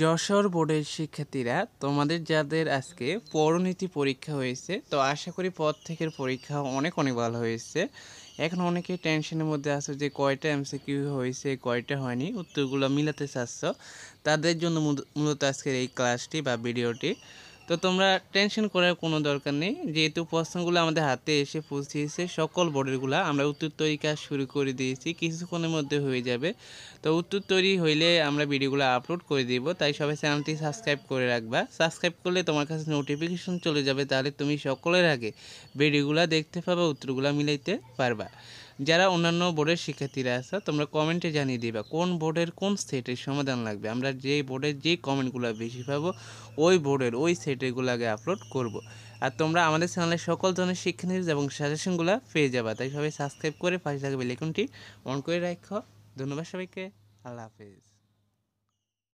যশোর বোর্ডের শিক্ষার্থীরা তোমাদের যাদের আজকে পরনীতি পরীক্ষা হয়েছে তো আশা করি পর থেকে পরীক্ষা অনেক অনেক ভালো হয়েছে এখন অনেকে টেনশনের মধ্যে আছে যে কয়টা এমসিকিউ হয়েছে কয়টা হয়নি উত্তরগুলো মিলাতে চাচ্ছ তাদের জন্য মূলত আজকের এই ক্লাসটি বা ভিডিওটি তো তোমরা টেনশন করার কোনো দরকার নেই যেহেতু প্রশ্নগুলো আমাদের হাতে এসে পৌঁছিয়েছে সকল বোর্ডেরগুলো আমরা উত্তর তৈরি কাজ শুরু করে দিয়েছি কিছুক্ষণের মধ্যে হয়ে যাবে তো উত্তর তৈরি হইলে আমরা ভিডিওগুলো আপলোড করে দিব তাই সবাই চ্যানেলটি সাবস্ক্রাইব করে রাখবা সাবস্ক্রাইব করলে তোমার কাছে নোটিফিকেশন চলে যাবে তাহলে তুমি সকলের আগে ভিডিওগুলো দেখতে পাবা উত্তরগুলো মিলাইতে পারবা যারা অন্যান্য বোর্ডের শিক্ষার্থীরা আছে তোমরা কমেন্টে জানিয়ে দিবা কোন বোর্ডের কোন সেটের সমাধান লাগবে আমরা যে বোর্ডের যে কমেন্টগুলো বেশি পাবো ওই বোর্ডের ওই আগে আপলোড করব। আর তোমরা আমাদের চ্যানেলে সকল ধরনের শিক্ষা নিউজ এবং সাজেশনগুলো পেয়ে যাবা তাই সবাই সাবস্ক্রাইব করে পাশে থাকবে লেখনটি অন করে রাখো ধন্যবাদ সবাইকে আল্লাহ হাফেজ